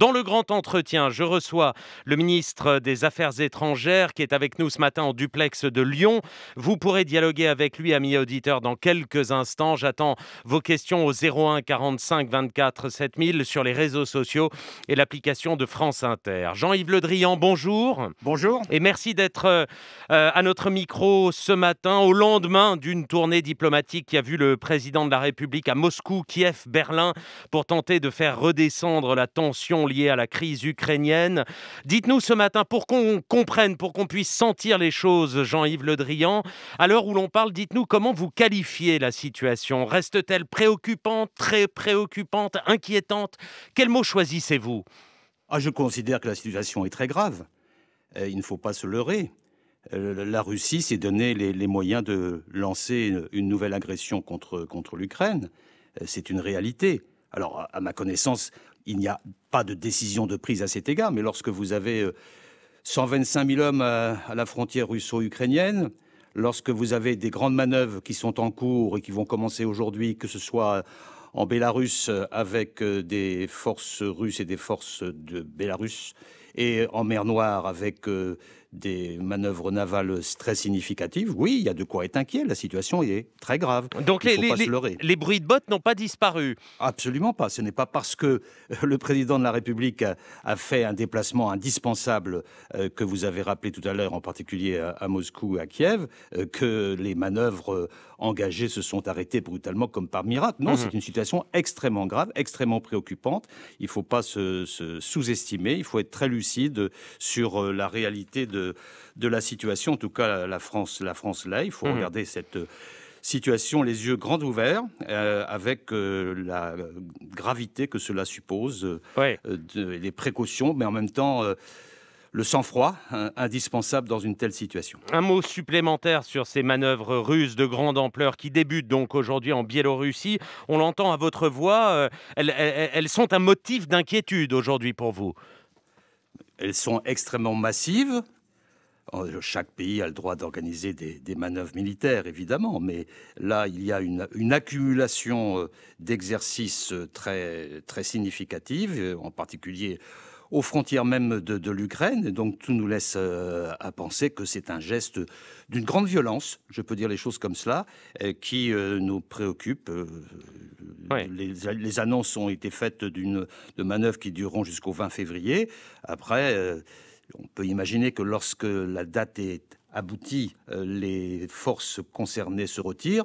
Dans le grand entretien, je reçois le ministre des Affaires étrangères qui est avec nous ce matin en duplex de Lyon. Vous pourrez dialoguer avec lui, amis auditeurs, dans quelques instants. J'attends vos questions au 01 45 24 7000 sur les réseaux sociaux et l'application de France Inter. Jean-Yves Le Drian, bonjour. Bonjour. Et merci d'être euh, à notre micro ce matin au lendemain d'une tournée diplomatique qui a vu le président de la République à Moscou, Kiev, Berlin pour tenter de faire redescendre la tension liées à la crise ukrainienne. Dites-nous ce matin, pour qu'on comprenne, pour qu'on puisse sentir les choses, Jean-Yves Le Drian, à l'heure où l'on parle, dites-nous comment vous qualifiez la situation. Reste-t-elle préoccupante, très préoccupante, inquiétante Quel mot choisissez-vous ah, Je considère que la situation est très grave. Euh, il ne faut pas se leurrer euh, la Russie s'est donné les, moyens de lancer une, nouvelle agression contre, contre l'Ukraine. Euh, c'est une réalité. Alors, à ma connaissance, il n'y a pas de décision de prise à cet égard, mais lorsque vous avez 125 euh, 000 hommes euh, à, la frontière russo-ukrainienne, lorsque vous avez des grandes manœuvres qui sont en cours et qui vont commencer aujourd'hui, que ce soit en Bélarus euh, avec des forces russes et des forces de Bélarus, et en mer Noire avec des manœuvres navales très significatives, oui, il y a de quoi être inquiet. La situation est très grave. Donc les, bruits de bottes n'ont pas disparu Absolument pas. Ce n'est pas parce que euh, le président de la République a, fait un déplacement indispensable euh, que vous avez rappelé tout à l'heure, en particulier à, Moscou et à Kiev, euh, que les manœuvres engagées se sont arrêtées brutalement comme par miracle. Non, mhm. c'est une situation extrêmement grave, extrêmement préoccupante. Il ne faut pas se, se sous-estimer. Il faut être très lucide sur la réalité de de, la situation. En tout cas, la France, la France là, il faut mmh. regarder cette euh, situation les yeux grands ouverts, euh, avec euh, la gravité que cela suppose, les précautions, mais en même temps le sang-froid hein, indispensable dans une telle situation. Un mot supplémentaire sur ces manœuvres russes de grande ampleur qui débutent donc aujourd'hui en Biélorussie. On l'entend à votre voix, elles, sont un motif d'inquiétude aujourd'hui pour vous. Elles sont extrêmement massives, euh, chaque pays a le droit d'organiser des, manœuvres militaires, évidemment, mais là, il y a une, accumulation euh, d'exercices euh, très, très significative, en particulier aux frontières même de, l'Ukraine. donc tout nous laisse à penser que c'est un geste d'une grande violence, je peux dire les choses comme cela, qui nous préoccupe. Les, annonces ont été faites d'une de manœuvres qui dureront jusqu'au 20 février. Après on peut imaginer que lorsque la date est aboutie, euh, les forces concernées se retirent.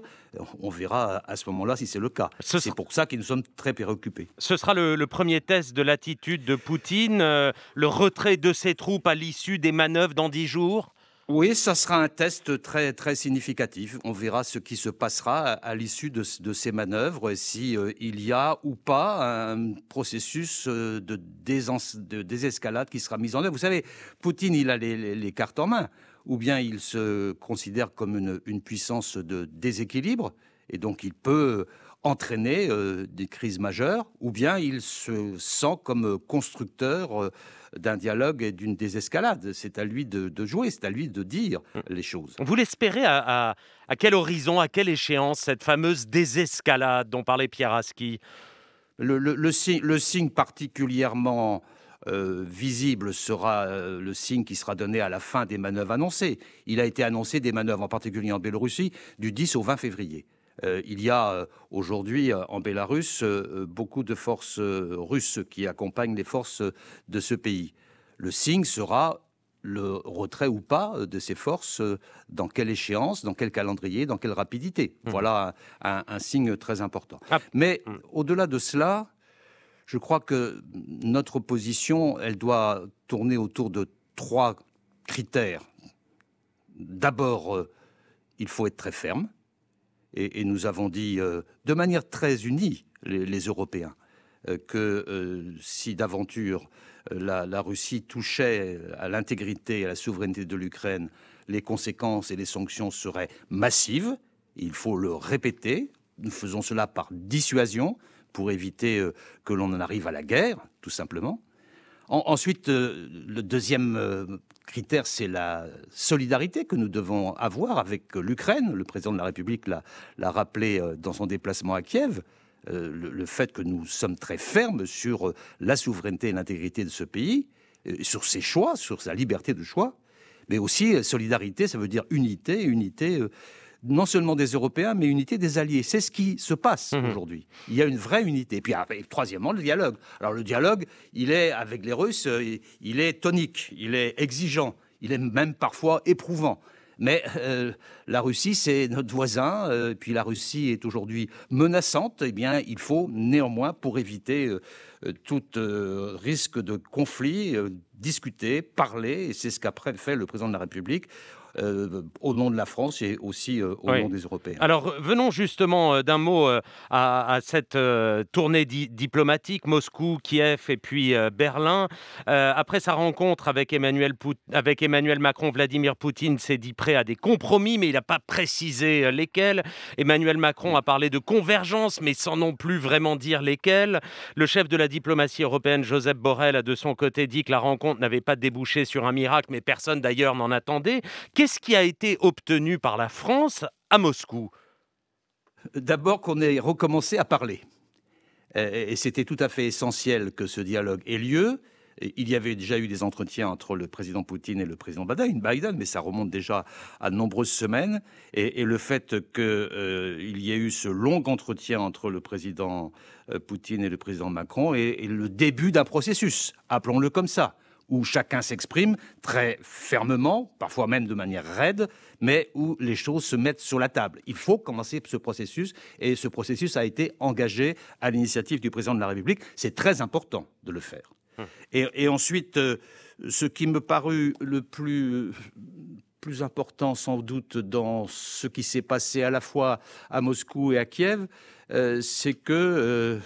On verra à ce moment-là si c'est le cas. C'est pour ça que nous sommes très préoccupés. Ce sera le, premier test de l'attitude de Poutine, euh, le retrait de ses troupes à l'issue des manœuvres dans dix jours oui, ça sera un test très, très significatif. On verra ce qui se passera à l'issue de, ces manœuvres, si euh, y a ou pas un processus euh, de, désescalade qui sera mis en œuvre. Vous savez, Poutine, il a les, cartes en main. Ou bien il se considère comme une, puissance de déséquilibre, et donc il peut entraîner euh, des crises majeures, ou bien il se sent comme constructeur d'un dialogue et d'une désescalade. C'est à lui de, jouer, c'est à lui de dire mm. les choses. Vous l'espérez à, quel horizon, à quelle échéance, cette fameuse désescalade dont parlait Pierre Aski le, signe, particulièrement euh, visible sera euh, le signe qui sera donné à la fin des manœuvres annoncées. Il a été annoncé des manœuvres, en particulier en Biélorussie, du 10 au 20 février. Euh, il y a euh, aujourd'hui euh, en Bélarusse beaucoup de forces russes qui accompagnent les forces de ce pays. Le signe sera le retrait ou pas de ces forces, dans quelle échéance, dans quel calendrier, dans quelle rapidité. Mmh. Voilà un, signe très important. Ah. Mais mmh. au-delà de cela, je crois que notre position, elle doit tourner autour de trois critères. D'abord, il faut être très ferme et, nous avons dit euh, de manière très unie, les, Européens, euh, que euh, si d'aventure la, la, Russie touchait à l'intégrité et à la souveraineté de l'Ukraine, les conséquences et les sanctions seraient massives. Il faut le répéter. Nous faisons cela par dissuasion pour éviter que l'on en arrive à la guerre, tout simplement ensuite, euh, le deuxième euh, critère, c'est la solidarité que nous devons avoir avec l'Ukraine. Le président de la République l'a rappelé euh, dans son déplacement à Kiev. le, fait que nous sommes très fermes sur la souveraineté et l'intégrité de ce pays, sur ses choix, sur sa liberté de choix, mais aussi solidarité, ça veut dire unité, unité non seulement des Européens, mais unité des alliés. C'est ce qui se passe mhm. aujourd'hui. Il y a une vraie unité. Et puis, troisièmement, le dialogue. Alors, le dialogue, il est, avec les Russes, euh, il est tonique, il est exigeant, il est même parfois éprouvant. Mais euh, la Russie, c'est notre voisin, euh, puis la Russie est aujourd'hui menaçante. Eh bien, il faut néanmoins, pour éviter tout risque de conflit, discuter, parler, et c'est ce qu'après fait le président de la République. Euh, au nom de la France et aussi euh, au nom des Européens. Alors venons justement euh, d'un mot à, cette tournée diplomatique Moscou, Kiev et puis Berlin. après sa rencontre avec Emmanuel, avec Emmanuel Macron, Vladimir Poutine s'est dit prêt à des compromis, mais il n'a pas précisé lesquels. Emmanuel Macron a parlé de convergence, mais sans non plus vraiment dire lesquels. Le chef de la diplomatie européenne, Joseph Borrell, a de son côté dit que la rencontre n'avait pas débouché sur un miracle, mais personne d'ailleurs n'en attendait. Qu'est-ce qui a été obtenu par la France à Moscou D'abord qu'on ait recommencé à parler. Et c'était tout à fait essentiel que ce dialogue ait lieu. Il y avait déjà eu des entretiens entre le président Poutine et le président Biden, mais ça remonte déjà à de nombreuses semaines. Et, le fait qu'il euh, y ait eu ce long entretien entre le président euh, Poutine et le président Macron est le début d'un processus, appelons-le comme ça où chacun s'exprime très fermement, parfois même de manière raide, mais où les choses se mettent sur la table. Il faut commencer ce processus et ce processus a été engagé à l'initiative du président de la République. C'est très important de le faire. Hum. Et, ensuite, euh, ce qui me parut le plus plus important sans doute dans ce qui s'est passé à la fois à Moscou et à Kiev, euh, c'est que euh,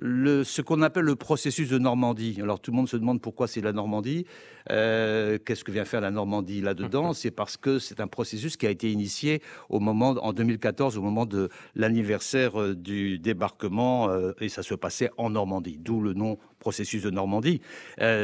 ce qu'on appelle le processus de Normandie. Alors tout le monde se demande pourquoi c'est la Normandie. Euh, qu'est-ce que vient faire la Normandie là-dedans mhm. C'est parce que c'est un processus qui a été initié au moment, en 2014, au moment de l'anniversaire euh, du débarquement, euh, et ça se passait en Normandie, d'où le nom processus de Normandie.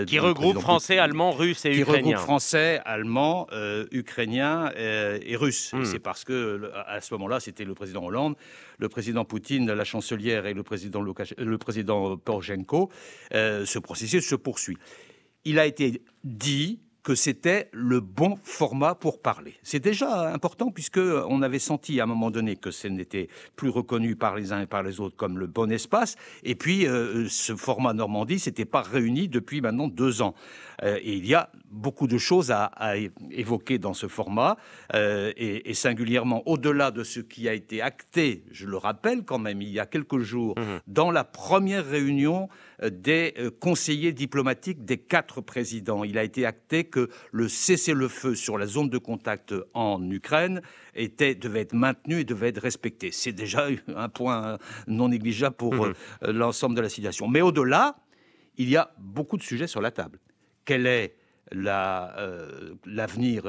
qui regroupe français, allemand, russe et ukrainiens ukrainien. Qui regroupe français, allemand, ukrainiens ukrainien et russe. Hmm. C'est parce que à ce moment-là, c'était le président Hollande, le président Poutine, la chancelière et le président, le président ce processus se poursuit il a été dit, que c'était le bon format pour parler. C'est déjà important puisque on avait senti à un moment donné que ce n'était plus reconnu par les uns et par les autres comme le bon espace. Et puis euh, ce format Normandie s'était pas réuni depuis maintenant deux ans. Euh, et il y a beaucoup de choses à, évoquer dans ce format euh, et, singulièrement au-delà de ce qui a été acté. Je le rappelle quand même il y a quelques jours mmh. dans la première réunion des conseillers diplomatiques des quatre présidents. Il a été acté que le cessez-le-feu sur la zone de contact en Ukraine était, devait être maintenu et devait être respecté. C'est déjà un point non négligeable pour mhm. euh, l'ensemble de la situation. Mais au-delà, il y a beaucoup de sujets sur la table. Quel est euh, l'avenir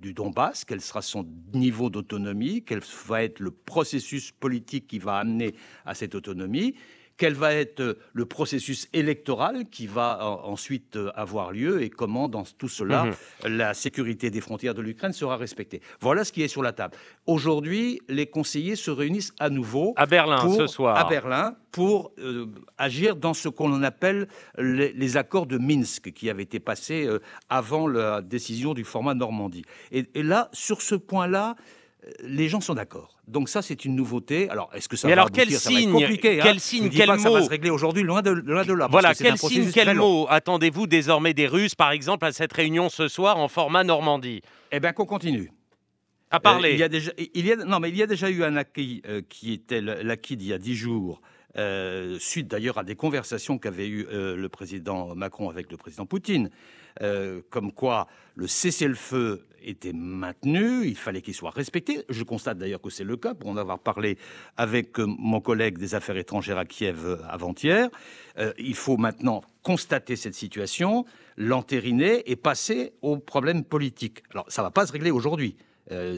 du Donbass, quel sera son niveau d'autonomie, quel va être le processus politique qui va amener à cette autonomie, quel va être euh, le processus électoral qui va euh, ensuite euh, avoir lieu et comment, dans tout cela, mhm. la sécurité des frontières de l'Ukraine sera respectée. Voilà ce qui est sur la table. Aujourd'hui, les conseillers se réunissent à nouveau à Berlin pour, ce soir. À Berlin pour agir dans ce qu'on appelle les, accords de Minsk qui avaient été passés avant la décision du format Normandie. et là, sur ce point-là, les gens sont d'accord. Donc ça, c'est une nouveauté. Alors, est-ce que ça Mais alors, quel signe, hein. Quel signe, quel mot que Ça va se régler aujourd'hui, loin de, là. quel signe, quel mot attendez-vous désormais des Russes, par exemple, à cette réunion ce soir en format Normandie Eh bien, qu'on continue. À parler. Euh, il y a déjà, il non, mais il y a déjà eu un acquis euh, qui était l'acquis d'il y a dix jours. Euh, suite d'ailleurs à des conversations qu'avait eues le président Macron avec le président Poutine, comme quoi le cessez-le-feu était maintenu, il fallait qu'il soit respecté. Je constate d'ailleurs que c'est le cas, pour en avoir parlé avec euh, mon collègue des affaires étrangères à Kiev euh, avant-hier. Euh, il faut maintenant constater cette situation, l'entériner et passer aux problèmes politiques. Alors ça ne va pas se régler aujourd'hui.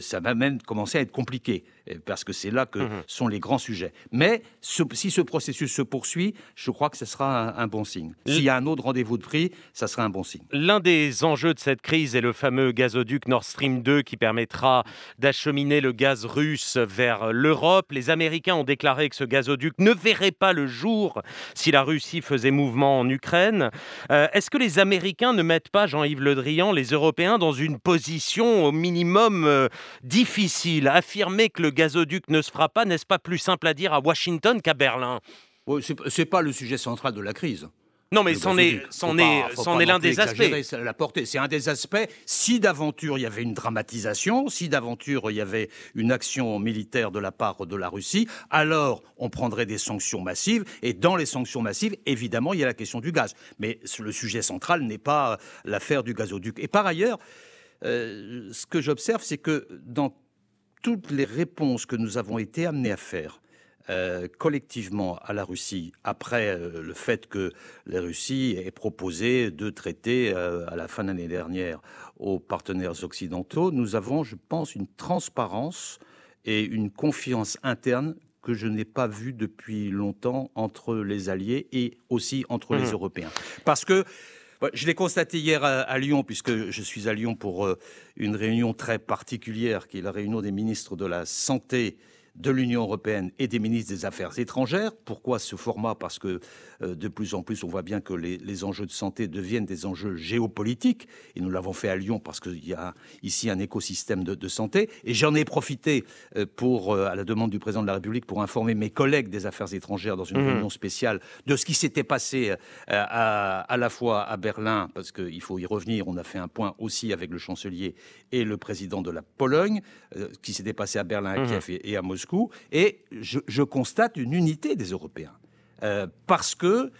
ça va même commencer à être compliqué. Euh, parce que c'est là que mmh sont les grands sujets. Mais si ce processus se poursuit, je crois que ce sera un, bon signe. S'il y a un autre rendez-vous de prix, ça sera un bon signe. L'un des enjeux de cette crise est le fameux gazoduc Nord Stream 2 qui permettra d'acheminer le gaz russe vers l'Europe. Les Américains ont déclaré que ce gazoduc ne verrait pas le jour si la Russie faisait mouvement en Ukraine. Euh, est-ce que les Américains ne mettent pas, Jean-Yves Le Drian, les Européens dans une position au minimum euh, difficile Affirmer que le gazoduc ne se fera pas, n'est-ce pas plus simple à dire à Washington qu'à Berlin Ce C'est pas le sujet central de la crise. Non, mais c'en est, est l'un des aspects. La portée, c'est un des aspects. Si d'aventure il y avait une dramatisation, si d'aventure il y avait une action militaire de la part de la Russie, alors on prendrait des sanctions massives. Et dans les sanctions massives, évidemment, il y a la question du gaz. Mais le sujet central n'est pas euh, l'affaire du gazoduc. Et par ailleurs, euh, ce que j'observe, c'est que dans toutes les réponses que nous avons été amenés à faire euh, collectivement à la Russie, après euh, le fait que la Russie ait proposé de traiter euh, à la fin de l'année dernière aux partenaires occidentaux, nous avons, je pense, une transparence et une confiance interne que je n'ai pas vue depuis longtemps entre les alliés et aussi entre les mmh. Européens. Parce que je l'ai constaté hier à, Lyon, puisque je suis à Lyon pour euh, une réunion très particulière, qui est la réunion des ministres de la Santé de l'Union européenne et des ministres des Affaires étrangères. Pourquoi ce format Parce que euh, de plus en plus, on voit bien que les, enjeux de santé deviennent des enjeux géopolitiques. Et nous l'avons fait à Lyon parce qu'il y a ici un écosystème de, santé. Et j'en ai profité euh, pour, euh, à la demande du président de la République, pour informer mes collègues des Affaires étrangères dans une mmh. réunion spéciale de ce qui s'était passé à, la fois à Berlin, parce qu'il faut y revenir. On a fait un point aussi avec le chancelier et le président de la Pologne, qui s'était passé à Berlin, à mmh. Kiev et à Moscou et je, constate une unité des Européens. Euh, parce que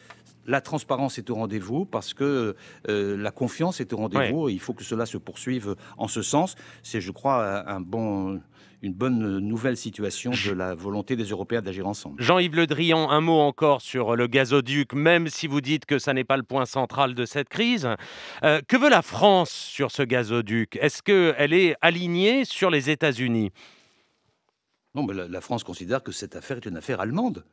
la transparence est au rendez-vous, parce que euh, la confiance est au rendez-vous. Il faut que cela se poursuive en ce sens. C'est, je crois, un bon, une bonne nouvelle situation de la volonté des Européens d'agir ensemble. Jean-Yves Le Drian, un mot encore sur le gazoduc, même si vous dites que ça n'est pas le point central de cette crise. Euh, que veut la France sur ce gazoduc Est-ce qu'elle est alignée sur les États-Unis non, mais la, la France considère que cette affaire est une affaire allemande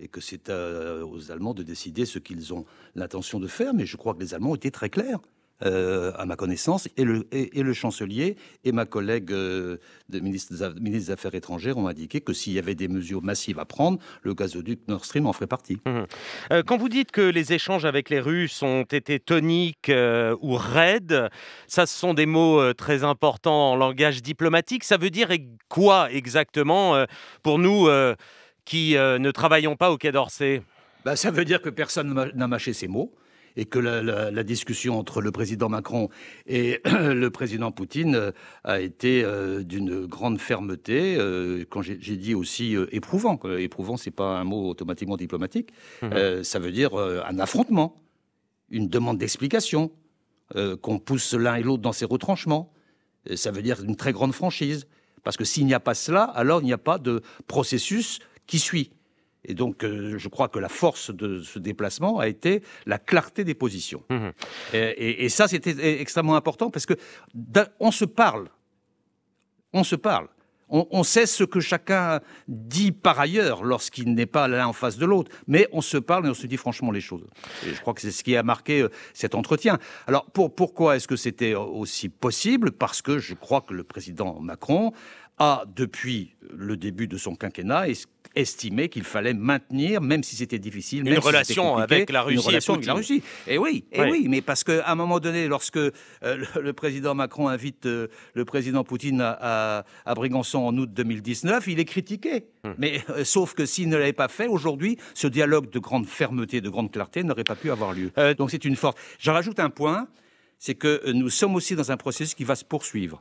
et que c'est aux Allemands de décider ce qu'ils ont l'intention de faire. Mais je crois que les Allemands étaient très clairs. Euh, à ma connaissance, et le, et, le, chancelier et ma collègue euh, de ministre, des Affaires étrangères ont indiqué que s'il y avait des mesures massives à prendre, le gazoduc Nord Stream en ferait partie. Mmh. Euh, quand vous dites que les échanges avec les Russes ont été toniques ou raides, ça ce sont des mots très importants en langage diplomatique. Ça veut dire e-, quoi exactement pour nous qui ne travaillons pas au Quai d'Orsay bah, Ça veut dire que personne n'a mâché ces mots et que la, discussion entre le président Macron et le président Poutine euh, a été euh, d'une grande fermeté, euh, quand j'ai dit aussi éprouvant. Éprouvant, c'est pas un mot automatiquement diplomatique. Mmh. ça veut dire un affrontement, une demande d'explication, qu'on pousse l'un et l'autre dans ses retranchements. Ça veut dire une très grande franchise. Parce que s'il n'y a pas cela, alors il n'y a pas de processus qui suit. Et donc, euh, je crois que la force de ce déplacement a été la clarté des positions. Mmh. Et, ça, c'était e-, extrêmement important parce que on se parle, on se parle. On, sait ce que chacun dit par ailleurs lorsqu'il n'est pas l'un en face de l'autre, mais on se parle et on se dit franchement les choses. Et je crois que c'est ce qui a marqué euh, cet entretien. Alors pour, pourquoi est-ce que c'était euh, aussi possible Parce que je crois que le président Macron a, depuis le début de son quinquennat, estimé qu'il fallait maintenir, même si c'était difficile, une même relation avec la Russie. Une eh relation avec la Russie. Et oui, et eh oui. mais parce qu'à un moment donné, lorsque euh, le, président Macron invite euh, le président Poutine à, à, en août 2019, il est critiqué. Hmm. Mais euh, sauf que s'il ne l'avait pas fait, aujourd'hui, ce dialogue de grande fermeté, de grande clarté n'aurait pas pu avoir lieu. Donc c'est une force. J'en rajoute un point, c'est que nous sommes aussi dans un processus qui va se poursuivre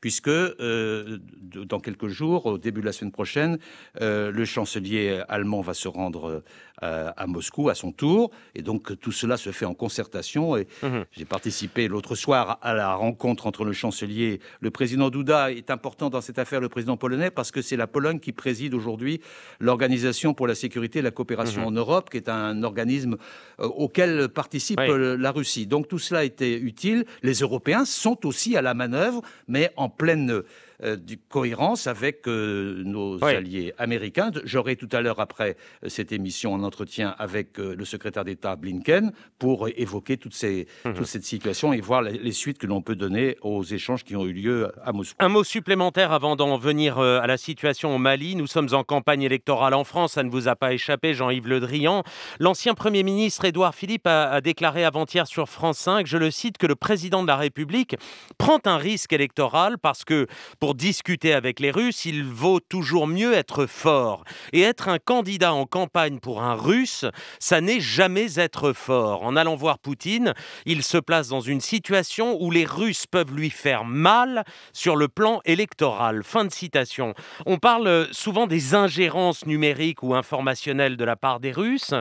puisque euh, dans quelques jours, au début de la semaine prochaine, euh, le chancelier allemand va se rendre euh, à Moscou à son tour, et donc tout cela se fait en concertation. Et mhm. j'ai participé l'autre soir à la rencontre entre le chancelier, le président Duda est important dans cette affaire, le président polonais, parce que c'est la Pologne qui préside aujourd'hui l'Organisation pour la sécurité et la coopération mhm. en Europe, qui est un organisme auquel participe la Russie. Donc tout cela était utile. Les Européens sont aussi à la manœuvre, mais en pleine euh, de cohérence avec euh, nos alliés américains. J'aurai tout à l'heure après euh, cette émission un entretien avec le secrétaire d'État Blinken pour évoquer toutes ces, mhm. toute cette situation et voir les, suites que l'on peut donner aux échanges qui ont eu lieu à Moscou. Un mot supplémentaire avant d'en venir à la situation au Mali. Nous sommes en campagne électorale en France, ça ne vous a pas échappé, Jean-Yves Le Drian. L'ancien Premier ministre Édouard Philippe a déclaré avant-hier sur France 5, je le cite, que le président de la République prend un risque électoral parce que pour discuter avec les Russes, il vaut toujours mieux être fort. Et être un candidat en campagne pour un Russe, ça n'est jamais être fort. En allant voir Poutine, il se place dans une situation où les Russes peuvent lui faire mal sur le plan électoral. Fin de citation. On parle souvent des ingérences numériques ou informationnelles de la part des Russes.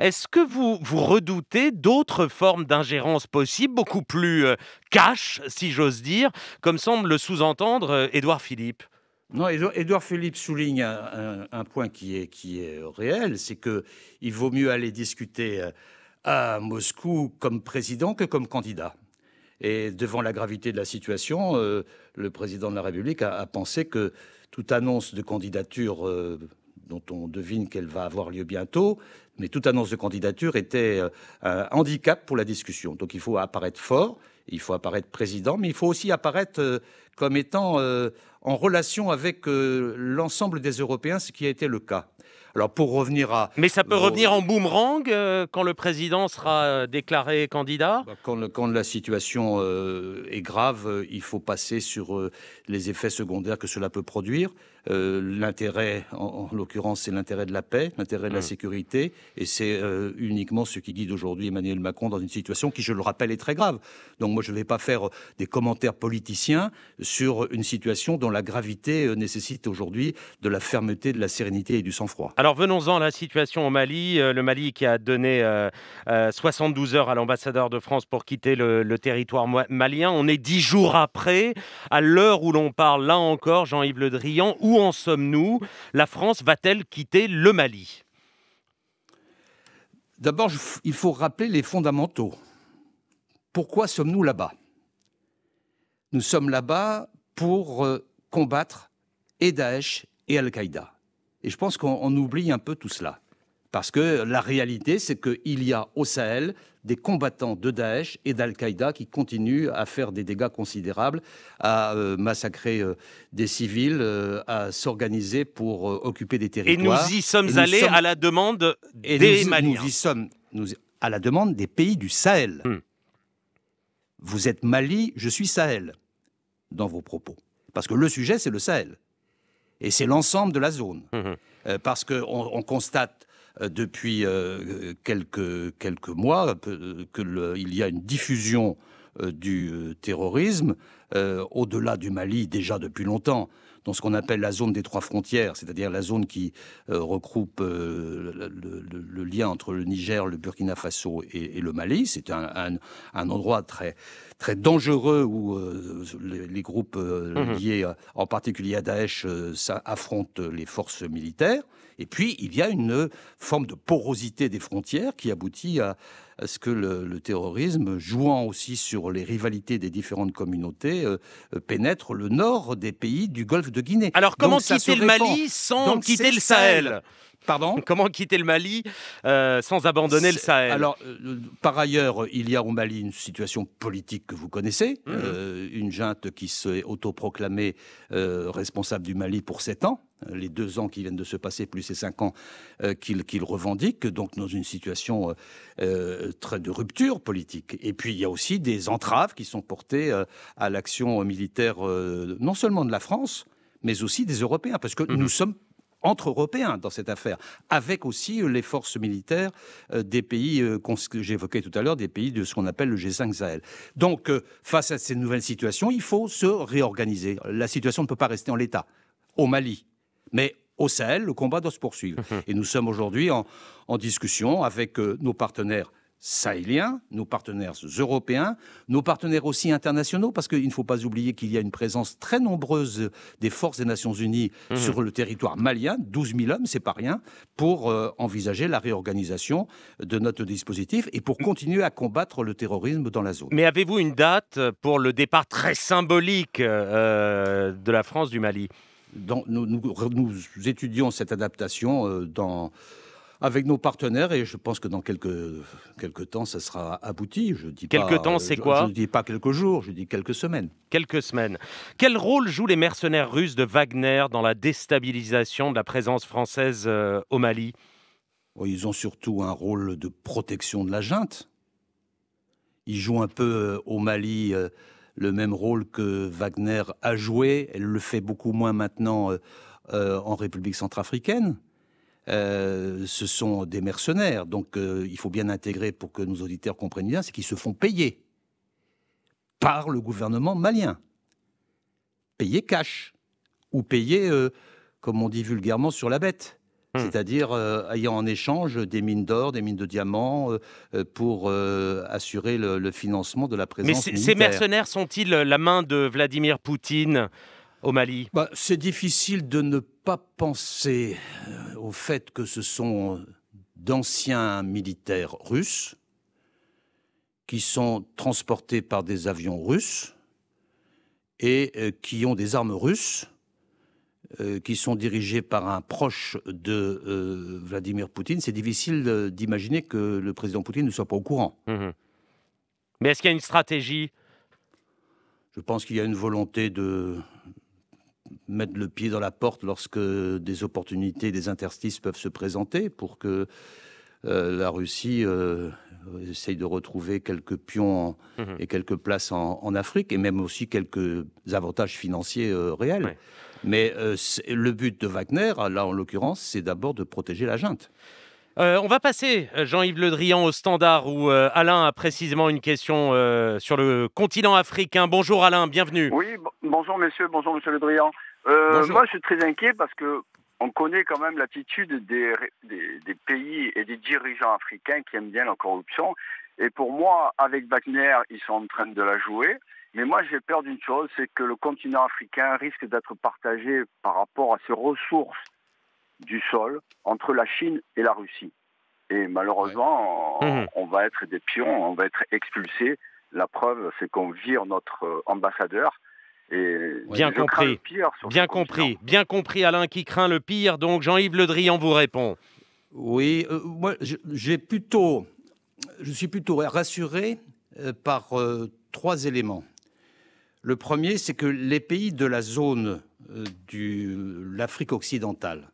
Est-ce que vous, vous redoutez d'autres formes d'ingérence possibles, beaucoup plus euh, cash, si j'ose dire, comme semble le sous-entendre euh, Édouard Philippe non, Édouard Philippe souligne un, point qui est, qui est réel, c'est qu'il vaut mieux aller discuter euh, à Moscou comme président que comme candidat. Et devant la gravité de la situation, le président de la République a, pensé que toute annonce de candidature dont on devine qu'elle va avoir lieu bientôt, mais toute annonce de candidature était euh, un handicap pour la discussion. Donc il faut apparaître fort, il faut apparaître président, mais il faut aussi apparaître euh, comme étant euh, en relation avec l'ensemble des Européens, ce qui a été le cas. Alors pour revenir à... Mais ça peut revenir en boomerang quand le président sera déclaré candidat bah, quand, la situation est grave, il faut passer sur les effets secondaires que cela peut produire. Euh, l'intérêt, en, l'occurrence, c'est l'intérêt de la paix, l'intérêt de la mmh. sécurité, et c'est euh, uniquement ce qui guide aujourd'hui Emmanuel Macron dans une situation qui, je le rappelle, est très grave. Donc moi, je ne vais pas faire euh, des commentaires politiciens sur une situation dont la gravité nécessite aujourd'hui de la fermeté, de la sérénité et du sang-froid. Alors venons-en à la situation au Mali. le Mali qui a donné 72 heures à l'ambassadeur de France pour quitter le, territoire malien. On est dix jours après, à l'heure où l'on parle, là encore, Jean-Yves Le Drian, où où en sommes-nous La France va-t-elle quitter le Mali D'abord, il faut rappeler les fondamentaux. Pourquoi sommes-nous là-bas Nous sommes là-bas pour euh, combattre et Daesh et Al-Qaïda. Et je pense qu'on oublie un peu tout cela. Parce que la réalité, c'est qu'il y a au Sahel des combattants de Daesh et d'Al-Qaïda qui continuent à faire des dégâts considérables, à euh, massacrer euh, des civils, euh, à s'organiser pour occuper des territoires. Et nous y sommes allés à la demande des Maliens. Nous y sommes à la demande des pays du Sahel. Hmm. Vous êtes Mali, je suis Sahel, dans vos propos. Parce que le sujet, c'est le Sahel. Et c'est l'ensemble de la zone. Hmm, hmm. parce qu'on on constate euh, depuis euh, quelques, quelques mois qu'il y a une diffusion euh, du terrorisme au-delà du Mali déjà depuis longtemps dans ce qu'on appelle la zone des trois frontières, c'est-à-dire la zone qui regroupe le, lien entre le Niger, le Burkina Faso et, le Mali. C'est un, un, endroit très, très dangereux où les, groupes mmh liés, en particulier à Daesh, affrontent les forces militaires. Et puis, il y a une euh, forme de porosité des frontières qui aboutit à est ce que le, terrorisme, jouant aussi sur les rivalités des différentes communautés, euh, euh, pénètre le nord des pays du golfe de Guinée. Alors comment quitter le Mali sans quitter le Sahel, Pardon Comment quitter le Mali euh, sans abandonner le Sahel Alors, par ailleurs, il y a au Mali une situation politique que vous connaissez, mhm. une junte qui s'est autoproclamée responsable du Mali pour 7 ans, les deux ans qui viennent de se passer, plus ces cinq ans qu'il revendique, donc dans une situation de rupture politique. Et puis il y a aussi des entraves qui sont portées euh, à l'action militaire euh, non seulement de la France, mais aussi des Européens, parce que mhm. nous sommes entre Européens dans cette affaire, avec aussi euh, les forces militaires des pays que j'évoquais tout à l'heure, des pays de ce qu'on appelle le G5 Sahel. Donc, face à ces nouvelles situations, il faut se réorganiser. La situation ne peut pas rester en l'état. Au Mali, mais au Sahel, le combat doit se poursuivre. Mhm. Et nous sommes aujourd'hui en, en, discussion avec nos partenaires sahéliens, nos partenaires européens, nos partenaires aussi internationaux, parce qu'il ne faut pas oublier qu'il y a une présence très nombreuse des forces des Nations Unies mmh. sur le territoire malien, 12 000 hommes, c'est pas rien, pour euh, envisager la réorganisation de notre dispositif et pour continuer à combattre le terrorisme dans la zone. Mais avez-vous une date pour le départ très symbolique euh, de la France du Mali nous, étudions cette adaptation euh, dans avec nos partenaires et je pense que dans quelques, quelques temps, ça sera abouti. Je dis quelques temps, c'est quoi Je ne dis pas quelques jours, je dis quelques semaines. Quelques semaines. Quel rôle jouent les mercenaires russes de Wagner dans la déstabilisation de la présence française euh, au Mali oh, Ils ont surtout un rôle de protection de la junte. Ils jouent un peu euh, au Mali. Euh, le même rôle que Wagner a joué, elle le fait beaucoup moins maintenant en République centrafricaine. Euh, ce sont des mercenaires. Donc euh, il faut bien intégrer pour que nos auditeurs comprennent bien, c'est qu'ils se font payer par le gouvernement malien. Payer cash ou payer, euh, comme on dit vulgairement, sur la bête. Hmm. C'est-à-dire ayant en échange des mines d'or, des mines de diamants pour assurer le, financement de la présence militaire. Mais ces mercenaires sont-ils la main de Vladimir Poutine au Mali bah, C'est difficile de ne pas penser euh, au fait que ce sont euh, d'anciens militaires russes qui sont transportés par des avions russes et euh, qui ont des armes russes, qui sont dirigées par un proche de Vladimir Poutine. C'est difficile d'imaginer que le président Poutine ne soit pas au courant. Mmh. Mais est-ce qu'il y a une stratégie Je pense qu'il y a une volonté de, mettre le pied dans la porte lorsque des opportunités, des interstices peuvent se présenter pour que euh, la Russie euh, essaye de retrouver quelques pions mhm. et quelques places en, Afrique et même aussi quelques avantages financiers euh, réels. Mais le but de Wagner, là en l'occurrence, c'est d'abord de protéger la junte. Euh, on va passer, euh, Jean-Yves Le Drian, au standard où euh, Alain a précisément une question sur le continent africain. Bonjour Alain, bienvenue. Oui, bonjour messieurs, bonjour monsieur Le Drian. moi, je suis très inquiet parce que on connaît quand même l'attitude des, pays et des dirigeants africains qui aiment bien la corruption. Et pour moi, avec Wagner, ils sont en train de la jouer. Mais moi, j'ai peur d'une chose, c'est que le continent africain risque d'être partagé par rapport à ses ressources du sol entre la Chine et la Russie. Et malheureusement, mmh. on, va être des pions, on va être expulsés. La preuve, c'est qu'on vire notre euh, ambassadeur. Et bien compris. bien compris. Bien compris, Alain, qui craint le pire. Donc, Jean-Yves Le Drian vous répond. Oui, euh, moi, j'ai plutôt, je suis plutôt rassuré euh, par trois éléments. Le premier, c'est que les pays de la zone de l'Afrique occidentale,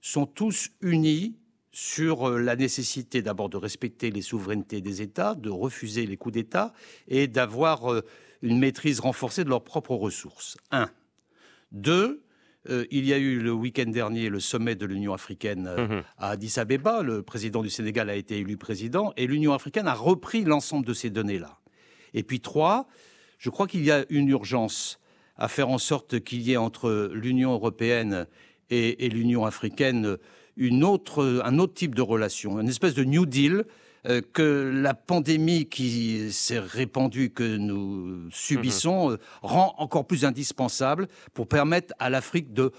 sont tous unis sur euh, la nécessité d'abord de respecter les souverainetés des États, de refuser les coups d'État et d'avoir euh, une maîtrise renforcée de leurs propres ressources. Un. Deux, euh, il y a eu le week-end dernier le sommet de l'Union africaine mhm. à Addis Abeba. Le président du Sénégal a été élu président et l'Union africaine a repris l'ensemble de ces données-là. Et puis trois, je crois qu'il y a une urgence à faire en sorte qu'il y ait entre l'Union européenne et et, l'Union africaine un autre type de relation, une espèce de New Deal euh, que la pandémie qui s'est répandue, que nous subissons, mhm. euh, rend encore plus indispensable pour permettre à l'Afrique de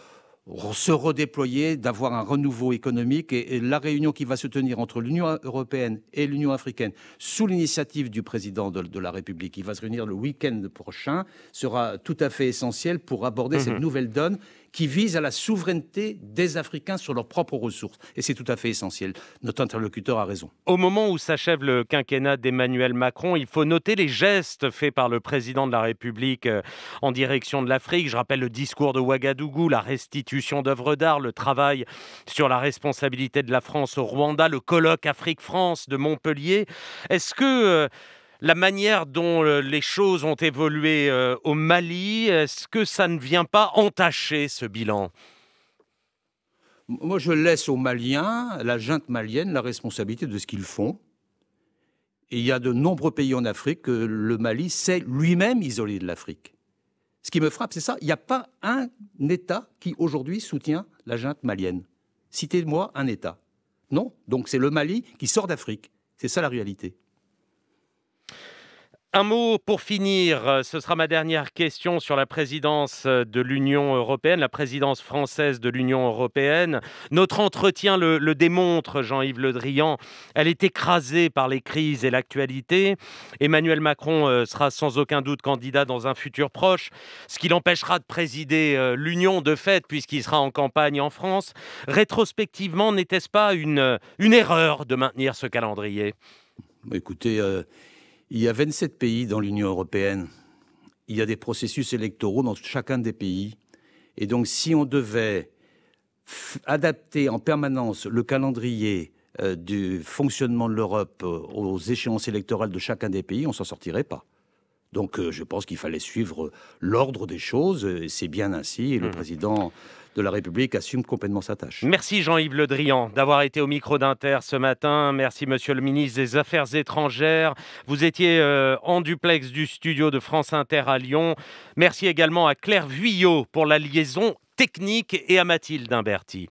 se redéployer, d'avoir un renouveau économique. Et, la réunion qui va se tenir entre l'Union européenne et l'Union africaine, sous l'initiative du président de, la République, qui va se réunir le week-end prochain, sera tout à fait essentielle pour aborder cette mhm. nouvelle donne qui vise à la souveraineté des Africains sur leurs propres ressources. Et c'est tout à fait essentiel. Notre interlocuteur a raison. Au moment où s'achève le quinquennat d'Emmanuel Macron, il faut noter les gestes faits par le président de la République euh, en direction de l'Afrique. Je rappelle le discours de Ouagadougou, la restitution d'œuvres d'art, le travail sur la responsabilité de la France au Rwanda, le colloque Afrique-France de Montpellier. Est-ce que euh, la manière dont euh, les choses ont évolué euh, au Mali, est-ce que ça ne vient pas entacher ce bilan Moi, je laisse aux Maliens, la junte malienne, la responsabilité de ce qu'ils font. Et il y a de nombreux pays en Afrique que le Mali s'est lui-même isolé de l'Afrique. Ce qui me frappe, c'est ça. Il n'y a pas un État qui aujourd'hui soutient la junte malienne. Citez-moi un État. Non. Donc c'est le Mali qui sort d'Afrique. C'est ça la réalité. Un mot pour finir, ce sera ma dernière question sur la présidence euh, de l'Union européenne, la présidence française de l'Union européenne. Notre entretien le, démontre, Jean-Yves Le Drian, elle est écrasée par les crises et l'actualité. Emmanuel Macron euh, sera sans aucun doute candidat dans un futur proche, ce qui l'empêchera de présider euh, l'Union de fait puisqu'il sera en campagne en France. Rétrospectivement, n'était-ce pas une, erreur de maintenir ce calendrier Écoutez, il y a 27 pays dans l'Union européenne. Il y a des processus électoraux dans chacun des pays. Et donc, si on devait adapter en permanence le calendrier euh, du fonctionnement de l'Europe euh, aux échéances électorales de chacun des pays, on s'en sortirait pas. Donc euh, je pense qu'il fallait suivre l'ordre des choses, c'est bien ainsi, et le mmh. président de la République assume complètement sa tâche. Merci Jean-Yves Le Drian d'avoir été au micro d'Inter ce matin. Merci Monsieur le ministre des Affaires étrangères. Vous étiez euh, en duplex du studio de France Inter à Lyon. Merci également à Claire Vuillot pour la liaison technique et à Mathilde Imberti.